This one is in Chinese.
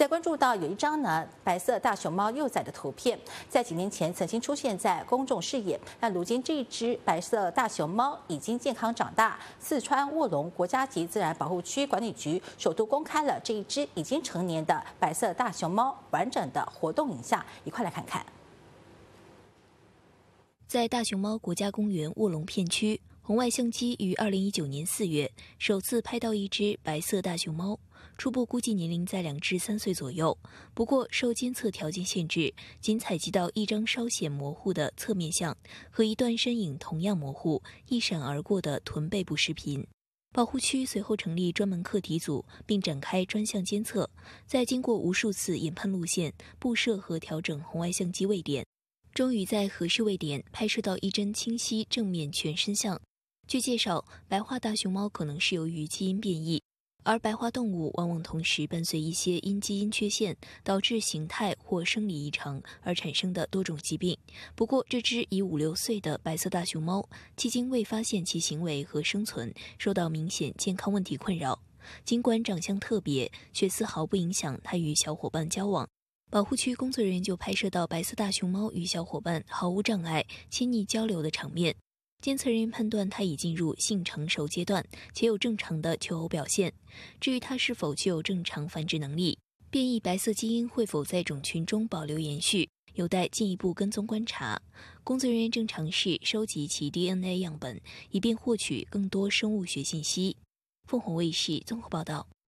再关注到有一张呢白色大熊猫幼崽的图片，在几年前曾经出现在公众视野，那如今这只白色大熊猫已经健康长大。四川卧龙国家级自然保护区管理局首度公开了这一只已经成年的白色大熊猫完整的活动影像，一块来看看。在大熊猫国家公园卧龙片区。红外相机于二零一九年四月首次拍到一只白色大熊猫，初步估计年龄在两至三岁左右。不过，受监测条件限制，仅采集到一张稍显模糊的侧面像和一段身影同样模糊、一闪而过的臀背部视频。保护区随后成立专门课题组，并展开专项监测，在经过无数次研判路线布设和调整红外相机位点，终于在合适位点拍摄到一帧清晰正面全身像。据介绍，白化大熊猫可能是由于基因变异，而白化动物往往同时伴随一些因基因缺陷导致形态或生理异常而产生的多种疾病。不过，这只已五六岁的白色大熊猫，迄今未发现其行为和生存受到明显健康问题困扰。尽管长相特别，却丝毫不影响它与小伙伴交往。保护区工作人员就拍摄到白色大熊猫与小伙伴毫无障碍、亲密交流的场面。监测人员判断，它已进入性成熟阶段，且有正常的求偶表现。至于它是否具有正常繁殖能力，变异白色基因会否在种群中保留延续，有待进一步跟踪观察。工作人员正尝试收集其 DNA 样本，以便获取更多生物学信息。凤凰卫视综合报道。